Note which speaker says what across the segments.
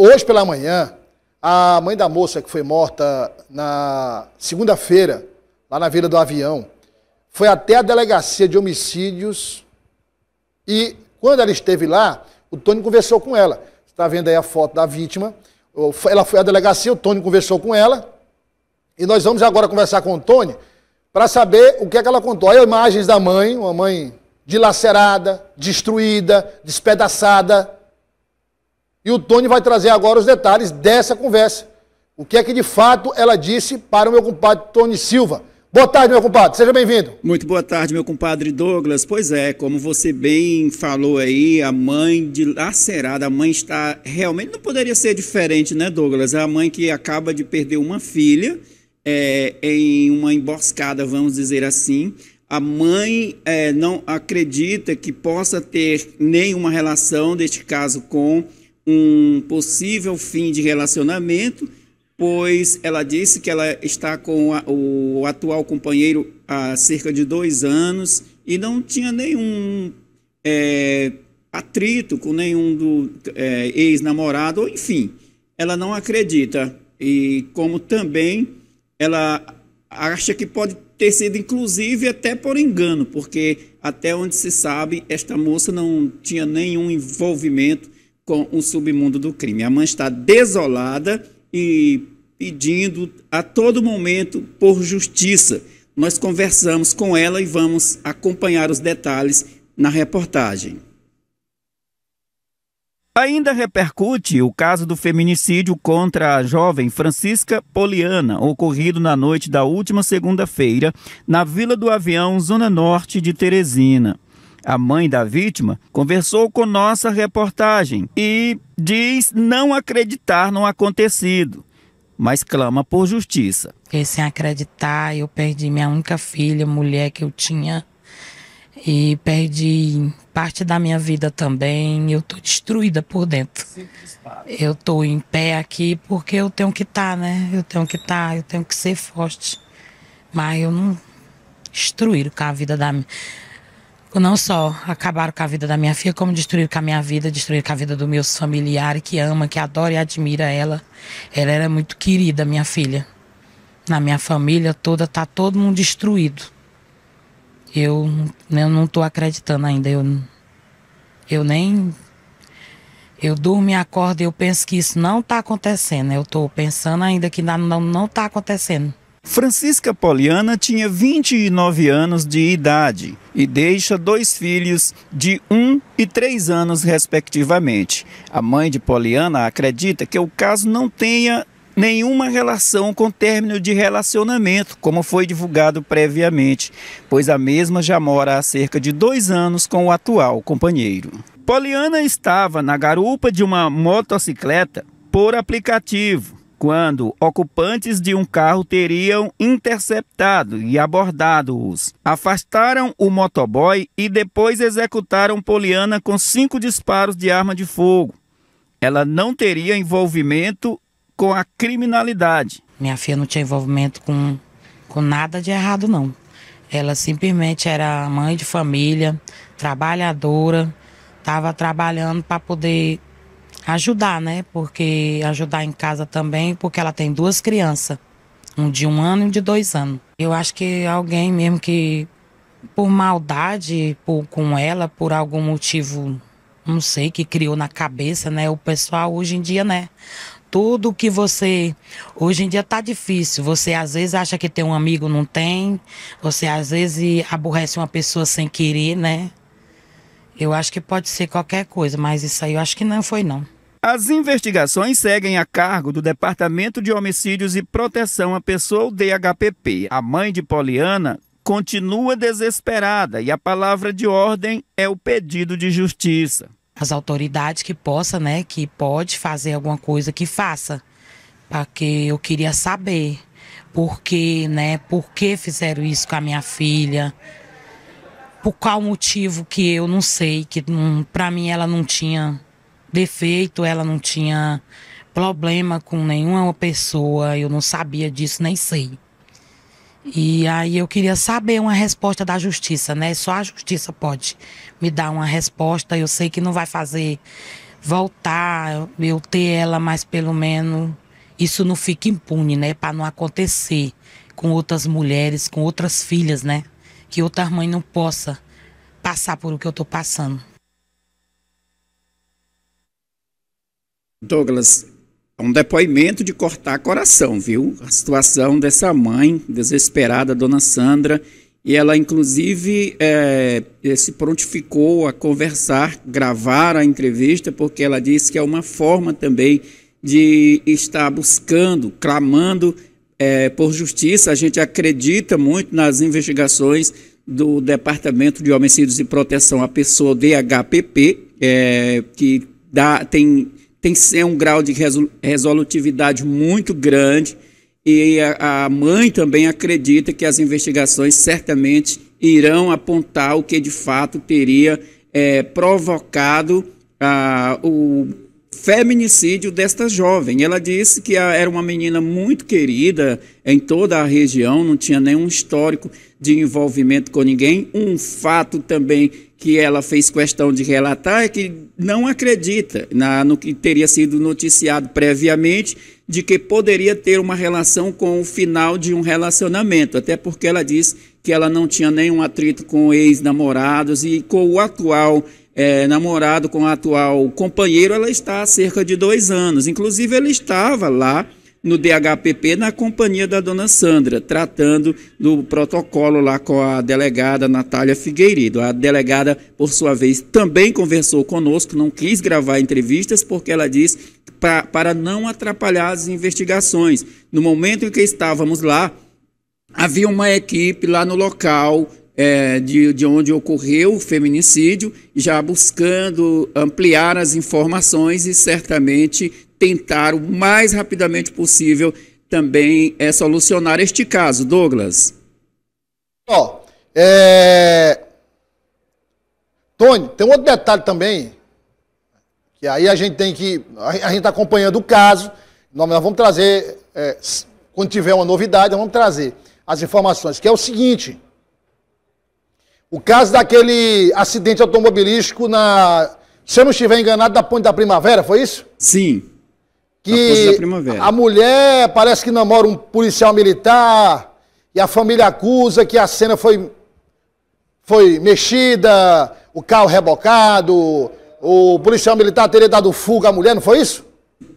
Speaker 1: hoje pela manhã, a mãe da moça que foi morta na segunda-feira, lá na Vila do Avião, foi até a delegacia de homicídios e quando ela esteve lá, o Tony conversou com ela. Você está vendo aí a foto da vítima. Ela foi à delegacia, o Tony conversou com ela. E nós vamos agora conversar com o Tony para saber o que é que ela contou. Olha imagens da mãe, uma mãe dilacerada, destruída, despedaçada. E o Tony vai trazer agora os detalhes dessa conversa. O que é que de fato ela disse para o meu compadre Tony Silva. Boa tarde, meu compadre. Seja bem-vindo. Muito boa tarde, meu compadre Douglas. Pois é, como
Speaker 2: você bem falou aí, a mãe de lacerada, a mãe está realmente não poderia ser diferente, né, Douglas? É a mãe que acaba de perder uma filha é, em uma emboscada, vamos dizer assim. A mãe é, não acredita que possa ter nenhuma relação, deste caso, com um possível fim de relacionamento, pois ela disse que ela está com a, o atual companheiro há cerca de dois anos e não tinha nenhum é, atrito com nenhum do é, ex-namorado, enfim, ela não acredita. E como também ela acha que pode ter sido inclusive até por engano, porque até onde se sabe, esta moça não tinha nenhum envolvimento com o submundo do crime. A mãe está desolada e pedindo a todo momento por justiça. Nós conversamos com ela e vamos acompanhar os detalhes na reportagem. Ainda repercute o caso do feminicídio contra a jovem Francisca Poliana, ocorrido na noite da última segunda-feira, na Vila do Avião, Zona Norte de Teresina a mãe da vítima, conversou com nossa reportagem e diz não acreditar no acontecido, mas clama por justiça.
Speaker 3: sem acreditar, eu perdi minha única filha, mulher que eu tinha, e perdi parte da minha vida também. Eu tô destruída por dentro. Eu tô em pé aqui porque eu tenho que estar, tá, né? Eu tenho que estar, tá, eu tenho que ser forte. Mas eu não destruíram com a vida da minha não só acabaram com a vida da minha filha, como destruíram com a minha vida, destruíram com a vida dos meus familiares que ama, que adora e admira ela. Ela era muito querida, minha filha. Na minha família toda tá todo mundo destruído. Eu, eu não tô acreditando ainda. Eu, eu nem eu durmo e acordo e eu penso que isso não está acontecendo. Eu estou pensando ainda que não, não, não tá acontecendo. Francisca
Speaker 2: Poliana tinha 29 anos de idade e deixa dois filhos de 1 e 3 anos, respectivamente. A mãe de Poliana acredita que o caso não tenha nenhuma relação com término de relacionamento, como foi divulgado previamente, pois a mesma já mora há cerca de dois anos com o atual companheiro. Poliana estava na garupa de uma motocicleta por aplicativo quando ocupantes de um carro teriam interceptado e abordado-os. Afastaram o motoboy e depois executaram Poliana com cinco disparos de arma de fogo. Ela não teria
Speaker 3: envolvimento com a criminalidade. Minha filha não tinha envolvimento com, com nada de errado, não. Ela simplesmente era mãe de família, trabalhadora, estava trabalhando para poder ajudar, né? Porque ajudar em casa também, porque ela tem duas crianças, um de um ano e um de dois anos. Eu acho que alguém mesmo que, por maldade por, com ela, por algum motivo, não sei, que criou na cabeça, né? O pessoal hoje em dia, né? Tudo que você. Hoje em dia tá difícil. Você às vezes acha que tem um amigo, não tem. Você às vezes aborrece uma pessoa sem querer, né? Eu acho que pode ser qualquer coisa, mas isso aí eu acho que não foi não.
Speaker 2: As investigações seguem a cargo do Departamento de Homicídios e Proteção à Pessoa, o DHPP. A mãe de Poliana continua desesperada e a palavra de ordem é o
Speaker 3: pedido de justiça. As autoridades que possa, né, que pode fazer alguma coisa que faça, porque eu queria saber por quê, né, por que fizeram isso com a minha filha, por qual motivo que eu não sei, que para mim ela não tinha defeito, ela não tinha problema com nenhuma pessoa, eu não sabia disso, nem sei. E aí eu queria saber uma resposta da justiça, né? Só a justiça pode me dar uma resposta. Eu sei que não vai fazer voltar eu ter ela, mas pelo menos isso não fica impune, né? Para não acontecer com outras mulheres, com outras filhas, né? que outras mães não possam passar por o que eu estou passando.
Speaker 2: Douglas, é um depoimento de cortar coração, viu? A situação dessa mãe desesperada, dona Sandra, e ela inclusive é, eh, se prontificou a conversar, gravar a entrevista, porque ela disse que é uma forma também de estar buscando, clamando é, por justiça, a gente acredita muito nas investigações do Departamento de Homicídios e Proteção à Pessoa, DHPP, é, que dá, tem, tem um grau de resolutividade muito grande e a, a mãe também acredita que as investigações certamente irão apontar o que de fato teria é, provocado ah, o feminicídio desta jovem. Ela disse que era uma menina muito querida em toda a região, não tinha nenhum histórico de envolvimento com ninguém. Um fato também que ela fez questão de relatar é que não acredita na, no que teria sido noticiado previamente de que poderia ter uma relação com o final de um relacionamento, até porque ela disse que ela não tinha nenhum atrito com ex-namorados e com o atual é, namorado com o atual companheiro, ela está há cerca de dois anos. Inclusive, ele estava lá no DHPP na companhia da dona Sandra, tratando do protocolo lá com a delegada Natália Figueiredo. A delegada, por sua vez, também conversou conosco, não quis gravar entrevistas, porque ela diz pra, para não atrapalhar as investigações. No momento em que estávamos lá, havia uma equipe lá no local é, de, de onde ocorreu o feminicídio, já buscando ampliar as informações e certamente tentar o mais rapidamente possível também é, solucionar este caso, Douglas.
Speaker 1: Ó, oh, é... Tony, tem outro detalhe também, que aí a gente tem que. A gente está acompanhando o caso, nós, nós vamos trazer, é, quando tiver uma novidade, nós vamos trazer as informações, que é o seguinte. O caso daquele acidente automobilístico na. Se eu não estiver enganado, da Ponte da Primavera, foi isso? Sim. Que a mulher parece que namora um policial militar e a família acusa que a cena foi, foi mexida, o carro rebocado, o policial militar teria dado fuga à mulher, não foi isso?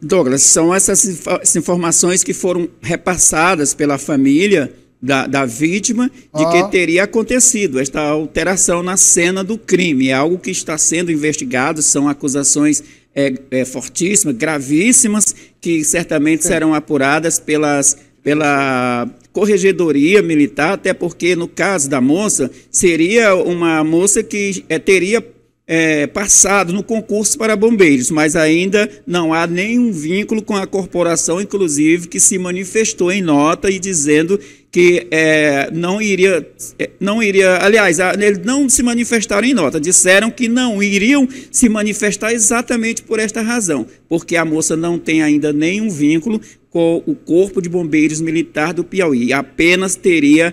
Speaker 1: Douglas,
Speaker 2: são essas informações que foram repassadas pela família da, da vítima de ah. que teria acontecido esta alteração na cena do crime. É algo que está sendo investigado, são acusações é, é, fortíssimas, gravíssimas, que certamente Sim. serão apuradas pelas, pela corregedoria militar, até porque, no caso da moça, seria uma moça que é, teria é, passado no concurso para bombeiros, mas ainda não há nenhum vínculo com a corporação, inclusive, que se manifestou em nota e dizendo que é, não iria, é, não iria, aliás, eles não se manifestaram em nota, disseram que não iriam se manifestar exatamente por esta razão, porque a moça não tem ainda nenhum vínculo com o Corpo de Bombeiros Militar do Piauí, apenas teria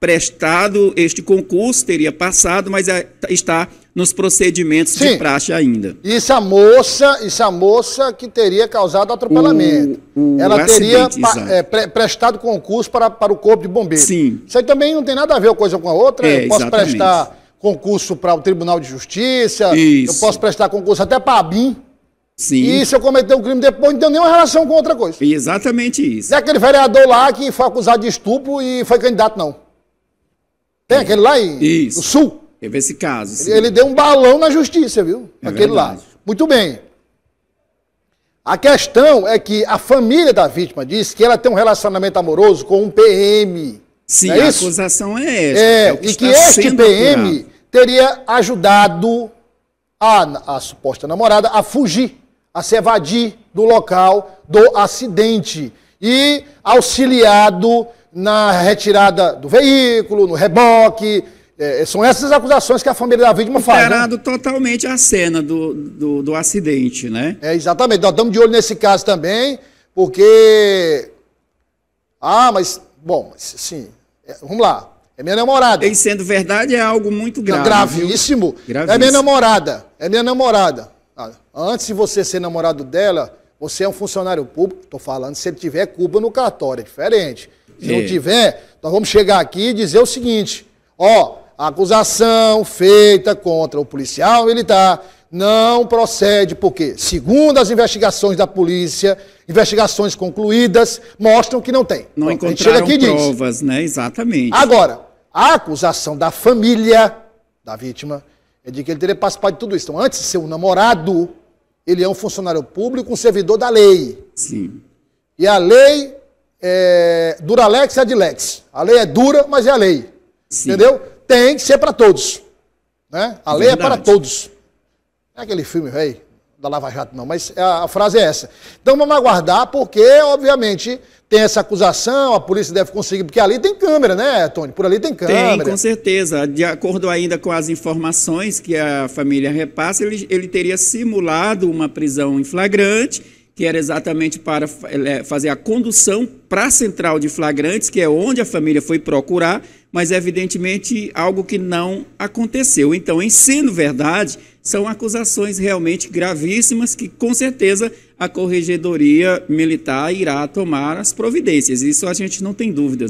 Speaker 2: prestado este concurso, teria passado, mas é, está nos procedimentos Sim. de praxe ainda.
Speaker 1: Isso a moça, isso a moça que teria causado atropelamento. O, o Ela teria é, pre prestado concurso para, para o corpo de bombeiros. Sim. Isso aí também não tem nada a ver uma coisa com a outra. É, eu posso exatamente. prestar concurso para o Tribunal de Justiça, isso. eu posso prestar concurso até para a BIM. Sim. E se eu cometer um crime depois, não tem nenhuma relação com outra coisa. Exatamente isso. É aquele vereador lá que foi acusado de estupro e foi candidato, não. Tem é. aquele lá em, Isso. no Sul? Teve esse caso. Ele, ele deu um balão na justiça, viu? É Aquele verdade. lá. Muito bem. A questão é que a família da vítima diz que ela tem um relacionamento amoroso com um PM. Sim, é a isso? acusação é essa. É, é e que este PM apurado. teria ajudado a, a suposta namorada a fugir, a se evadir do local do acidente e auxiliado na retirada do veículo, no reboque é, é, são essas acusações que a família da vítima faz. Né? Alterado né? totalmente a cena do, do, do, acidente, né? É, exatamente. Nós estamos de olho nesse caso também, porque. Ah, mas. Bom, sim. É, vamos lá. É minha namorada. E sendo verdade, é algo muito grave. gravíssimo. gravíssimo. É minha namorada. É minha namorada. Ah, antes de você ser namorado dela, você é um funcionário público. Estou falando, se ele tiver culpa no cartório, é diferente. Se é. não tiver, nós vamos chegar aqui e dizer o seguinte: ó, a acusação feita contra o policial militar não procede, porque, segundo as investigações da polícia, investigações concluídas mostram que não tem. Não Bom, encontraram provas,
Speaker 2: diz. né? Exatamente.
Speaker 1: Agora, a acusação da família da vítima é de que ele teria participado de tudo isso. Então, antes de ser um namorado, ele é um funcionário público, um servidor da lei. Sim. E a lei é lex e adilex. A lei é dura, mas é a lei. Sim. Entendeu? tem que ser para todos. Né? A lei é Verdade. é para todos. Não é aquele filme, velho, da Lava Jato, não, mas a, a, frase é essa. Então vamos aguardar, porque, obviamente, tem essa acusação, a polícia deve conseguir, porque ali tem câmera, né, Tony? Por ali tem câmera. Tem, com
Speaker 2: certeza. De acordo ainda com as informações que a família repassa, ele, ele teria simulado uma prisão em flagrante que era exatamente para é, fazer a condução para a central de flagrantes, que é onde a família foi procurar, mas evidentemente algo que não aconteceu. Então, em sendo verdade, são acusações realmente gravíssimas que com certeza a corregedoria militar irá tomar as providências. Isso a gente não tem dúvidas.